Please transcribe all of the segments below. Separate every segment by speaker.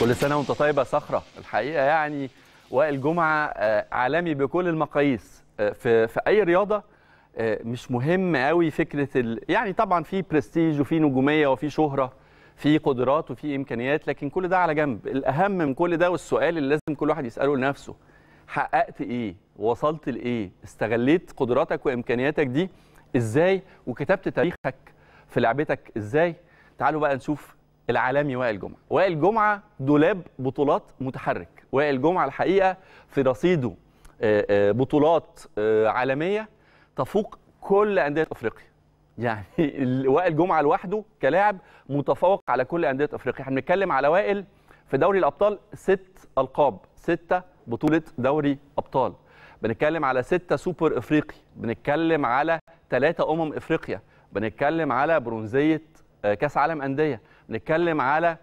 Speaker 1: كل سنه وانت طيبه يا صخره الحقيقه يعني وائل جمعه آه، عالمي بكل المقاييس آه، في في اي رياضه آه، مش مهم قوي فكره ال... يعني طبعا في برستيج وفي نجوميه وفي شهره في قدرات وفي امكانيات لكن كل ده على جنب الاهم من كل ده والسؤال اللي لازم كل واحد يساله لنفسه حققت ايه وصلت لايه استغليت قدراتك وامكانياتك دي ازاي وكتبت تاريخك في لعبتك ازاي تعالوا بقى نشوف العالمي وائل جمعه وائل جمعه دولاب بطولات متحرك وائل جمعه الحقيقه في رصيده آه، آه، بطولات آه، عالميه تفوق كل انديه افريقيا يعني وائل جمعه لوحده كلاعب متفوق على كل انديه افريقيا احنا بنتكلم على وائل في دوري الابطال ست القاب سته بطوله دوري ابطال بنتكلم على سته سوبر افريقي بنتكلم على ثلاثه امم افريقيا بنتكلم على برونزيه آه، كاس عالم انديه بنتكلم على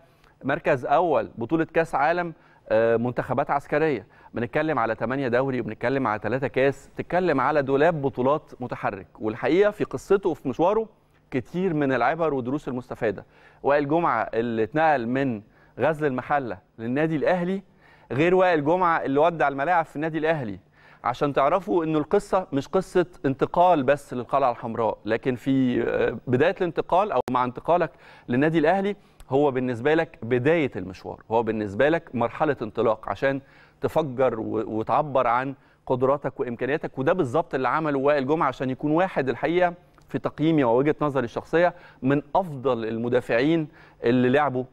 Speaker 1: مركز اول بطوله كاس عالم آه، منتخبات عسكريه بنتكلم على 8 دوري وبنتكلم على 3 كاس بتتكلم على دولاب بطولات متحرك والحقيقه في قصته وفي مشواره كتير من العبر والدروس المستفاده وائل جمعه اللي اتنقل من غزل المحله للنادي الاهلي غير وائل جمعه اللي ودع الملاعب في النادي الاهلي عشان تعرفوا أن القصة مش قصة انتقال بس للقلعة الحمراء لكن في آه، بداية الانتقال أو مع انتقالك للنادي الأهلي هو بالنسبة لك بداية المشوار هو بالنسبة لك مرحلة انطلاق عشان تفجر وتعبر عن قدراتك وامكانياتك وده بالظبط اللي عمله وائل جمعه عشان يكون واحد الحقيقه في تقييمي ووجهه نظري الشخصيه من افضل المدافعين اللي لعبوا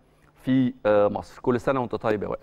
Speaker 1: في آه، مصر كل سنه وانت طيب يا وائل